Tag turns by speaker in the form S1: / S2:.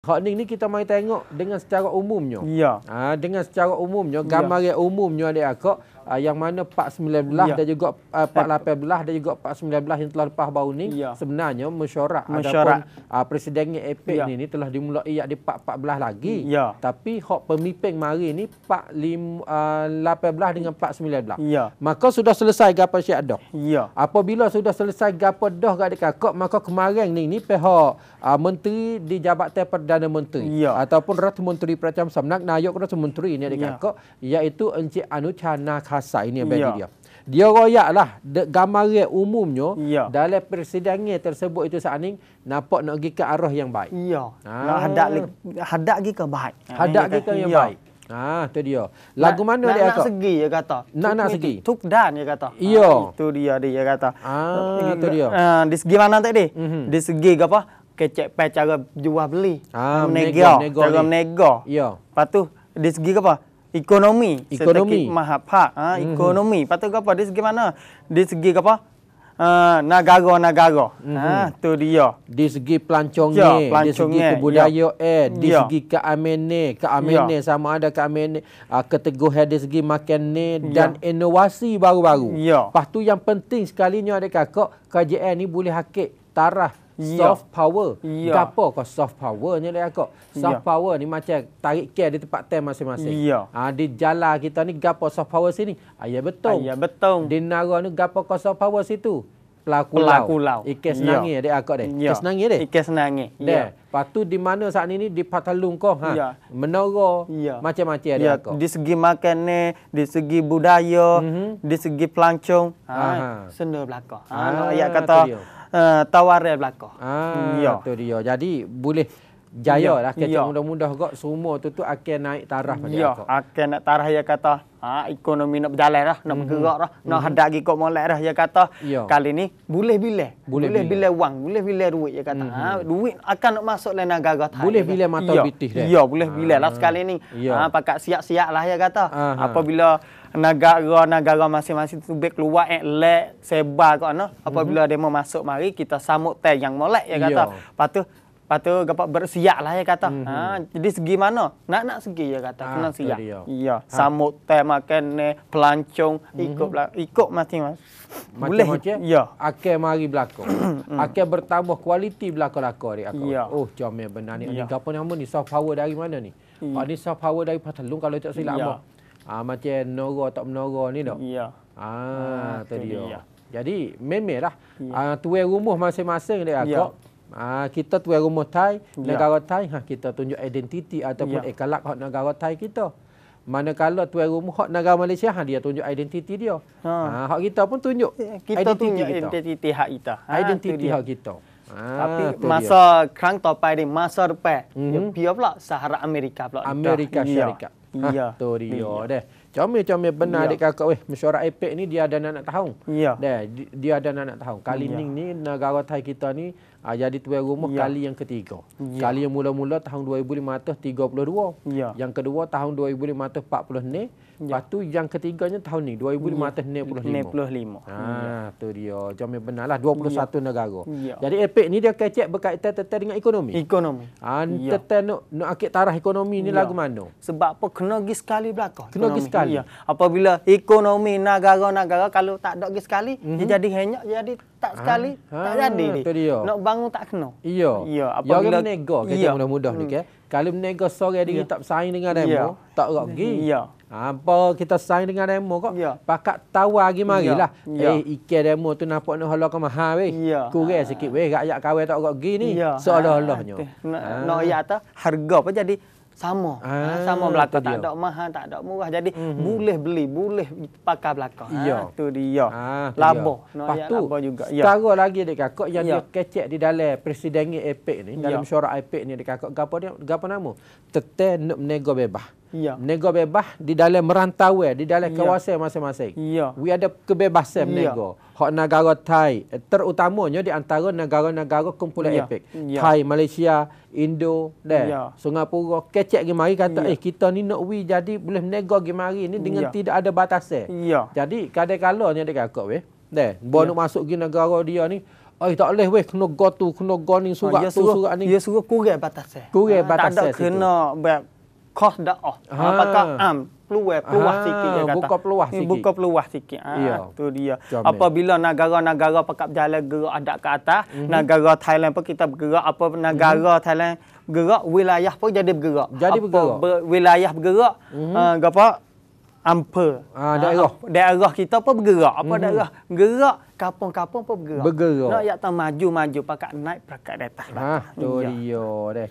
S1: Hakning ni kita mai tengok dengan secara umumnya. Ya. Ha, dengan secara umumnya, gambaran ya. umumnya adik akak, uh, yang mana Pak 19 ya. dan juga uh, Pak 18 dan juga Pak 19 yang telah lepas baru ni ya. sebenarnya mesyuarat ataupun uh, presiden APEC ya. ni, ni telah dimulai yak di Pak 14 lagi ya. tapi hak pemimpin mari ni Pak 5, uh, 18 dengan Pak 19 ya. maka sudah selesai gapo Syekh Adoh ya. apabila sudah selesai gapo Doh gak dikakok. maka kemarin ni ni pihak uh, menteri di Jabatan Perdana Menteri ya. ataupun Ratu Menteri Pracam Samnak Nayok Ratu Menteri ni dikakok. ya. iaitu Encik Anu Chana kuasa ini yang bagi ya. dia. Dia royak lah gambaran umumnya ya. dalam persidangan tersebut itu saat ini nampak nak pergi ke arah yang baik. Ya. Ha. Ah. Hadak
S2: hadak pergi ke baik. Hadak pergi ke yang ya. baik.
S1: Ah, itu dia. Lagu mana nak, dia nak kata?
S2: segi dia kata. Nak tuk, nak segi. Tuk dan dia kata. Iya. Ah, ha, itu dia dia kata. Ah, itu dia. Uh, di segi mana tadi? Mm-hmm. Di segi apa? Kecek pe cara jual beli. Ah, menego. Cara menego. Iya. Lepas tu di segi apa? ekonomi, ekonomi. setakat mahap ha, mhm. ekonomi. Mm-hmm. Patut apa dari segi mana? Di segi apa? Ha, nagaro nagago, Uh, mm-hmm. Ha, tu dia. Di segi pelancong ya, di segi kebudayaan, ya.
S1: eh, di ya. segi keamene, keamene ya. sama ada keamene, uh, ah, keteguhan di segi makan ni ya. dan inovasi baru-baru. Ya. Lepas yang penting sekali sekalinya adik kakak, KJN ni boleh hakik taraf soft power. Yeah. Gapo kau soft power ni lah kau. Soft yeah. power ni macam tarik care di tempat time masing-masing. Yeah. Ha, di jalan kita ni gapo soft power sini. Ah, ya betul. Ah, ya betul. Di nara ni gapo kau soft power situ. Pelaku lau. Ikes nangis yeah. dia kau dia. Ikes yeah. nangis dia. Ikes nangis. Yeah. Patu di mana saat ini
S2: di Patalung kau ha? Yeah. Menara yeah. macam-macam dia yeah. kau. Di segi makan di segi budaya, mm-hmm. di segi pelancong. Ha. Senda belaka. Ha. Ah, kata. dia uh, eh, tawaran belakang. Ah, hmm, ya. Itu dia. Jadi boleh jaya lah kecil ya. mudah-mudah kok semua tu tu akan naik tarah pada ya, akan naik taraf ya kata ha, ekonomi nak berjalan lah nak mm-hmm. lah nak mm-hmm. hadapi kok molek lah ya kata ya. kali ni boleh bila boleh, boleh bila. bila wang boleh bila duit ya kata mm-hmm. ha, mhm. duit akan nak masuk dalam negara tak boleh bila mata ya. bitih dia ya boleh bila lah ah, sekali ni ya. ha, pakat siap-siap lah ya kata Aha. apabila negara-negara masing-masing tu baik keluar eh, lek sebar kok no? apabila mm-hmm. demo masuk mari kita samut teh yang molek ya kata ya. lepas tu Lepas tu gapak bersiak lah ya kata. Mm-hmm. Ha, hmm. jadi segi mana? Nak nak segi ya kata. Ah, ha, kena siak. Ya, ha. samut teh makan ne pelancong mm-hmm. ikut lah ikut mati mas. Macam Boleh. Macam ya. Akan mari
S1: belako. Hmm. akan bertambah kualiti belako-lako ni oh, Ya. Oh, jomnya benar ni. Ya. Ini gapo nama ni? Soft power dari mana ni? Ya. Oh, ni soft power dari Patalung kalau tak silap ya. Ha, macam noro tak menoro ni dok. Ya. Ha, ha tadi ya. Jadi, memelah. Ya. Ha, tuai rumah masing-masing dia akak. Ya. Ah ha, kita tu rumah Thai, ya. negara Thai ha kita tunjuk identiti ataupun ya. ekalak hak negara Thai kita. Manakala tuan rumah hak negara Malaysia ha, dia tunjuk identiti dia. Ha. ha hak kita pun tunjuk eh, kita identiti tunjuk kita.
S2: identiti hak kita. Ha, identiti hak kita. Ha, Tapi masa dia. kerang topai ni masa depan mm-hmm. dia mhm. pula Sahara Amerika pula. Amerika ya. Syarikat. Ya. Ya.
S1: Ha, tu dia ya. deh. Comel-comel benar ya. adik kakak weh, mesyuarat APEC ni dia ada anak-anak tahun. Ya. Deh, dia ada anak-anak tahun. Kali ya. ni negara Thai kita ni ha, jadi tuan rumah ya. kali yang ketiga. Ya. Kali yang mula-mula tahun 2532. Ya. Yang kedua tahun 2540 ni. Ya. Lepas tu yang ketiganya tahun ni 2595. Ya. Ha, tu dia. Comel benarlah 21 ya. negara. Ya. Jadi APEC ni dia kecek berkaitan tentang ekonomi. Ekonomi. Ha, ya. tentang
S2: nak nak akik tarah ekonomi ni ya. lagu mana? Sebab apa kena pergi sekali belakang. Kena pergi sekali. Ya. Apabila ekonomi negara-negara kalau tak ada pergi sekali, mm-hmm. dia jadi hanya ah. ah, jadi tak sekali, ha. tak jadi ha. ni. Nak bangun tak kena.
S1: Iya. Iya. Apabila... Yang orang menega, kita mudah-mudah hmm. ni. Okay? Kalau menega sore hari ya. tak bersaing dengan demo, ya. tak nak pergi. Iya. Apa kita sign dengan demo kok? Ya. Pakat tahu lagi mari lah. Ya. Eh, ike demo tu nampak ni halau kau mahal ha, weh. Ya. Kurang ha. sikit weh. Rakyat kawai tak nak pergi ni. Ya. Seolah-olahnya. Nak ha. Ah. no, no, ya, ta,
S2: harga pun jadi sama. Ah, ha, sama belaka tak ada mahal, tak ada murah. Jadi mm-hmm. boleh beli, boleh pakai belaka. Ha, ah, tu dia. Ah, labo. No, ya, labo juga. Ya. Setara
S1: lagi dekat kakak yang yo. Ya. dia kecek di dalam presiden IPEC ni, dalam yo. Ya. syarat IPEC ni dekat kakak gapo dia? Gapo nama? Tetek nak menego bebas. Ya. Nego bebas di dalam merantau eh di dalam ya. kawasan masing-masing. Ya. We ada kebebasan ya. nego. Hak negara Thai eh, terutamanya di antara negara-negara kumpulan ya. EPIC. Ya. Thai, Malaysia, Indo dan ya. Singapura kecek gimari kata ya. eh kita ni nak we jadi boleh nego gimari ni dengan ya. tidak ada batasan. Ya. Jadi kadang-kadang ni dekat kau weh. Dah, bawa ya. nak masuk ke negara dia ni, Oh, tak boleh weh kena go tu, kena go ni surat ha, tu, surat ni. Dia suruh kurang batas. Kurang batas. Ah, tak ada kena
S2: kos dakwah. Ha. Apakah ah. ah, am peluah, peluah ah, sikit dia kata. Buka peluah eh, sikit. Buka peluang sikit. Ha, ya. tu dia. Jamil. Apabila eh. negara-negara pakak berjalan gerak adat ke atas, mm-hmm. negara Thailand pun kita bergerak apa negara mm-hmm. Thailand gerak wilayah pun jadi bergerak. Jadi apa, bergerak. Ber, wilayah bergerak. Mm-hmm. Uh, apa? Ampa. Uh, daerah. Uh, daerah kita pun bergerak. Apa mm-hmm. daerah? Gerak. Kapung-kapung pun bergerak. Bergerak. Nak yang tak maju-maju. Pakat naik, pakat datang. Ha, lah. tu
S1: dia. Deh.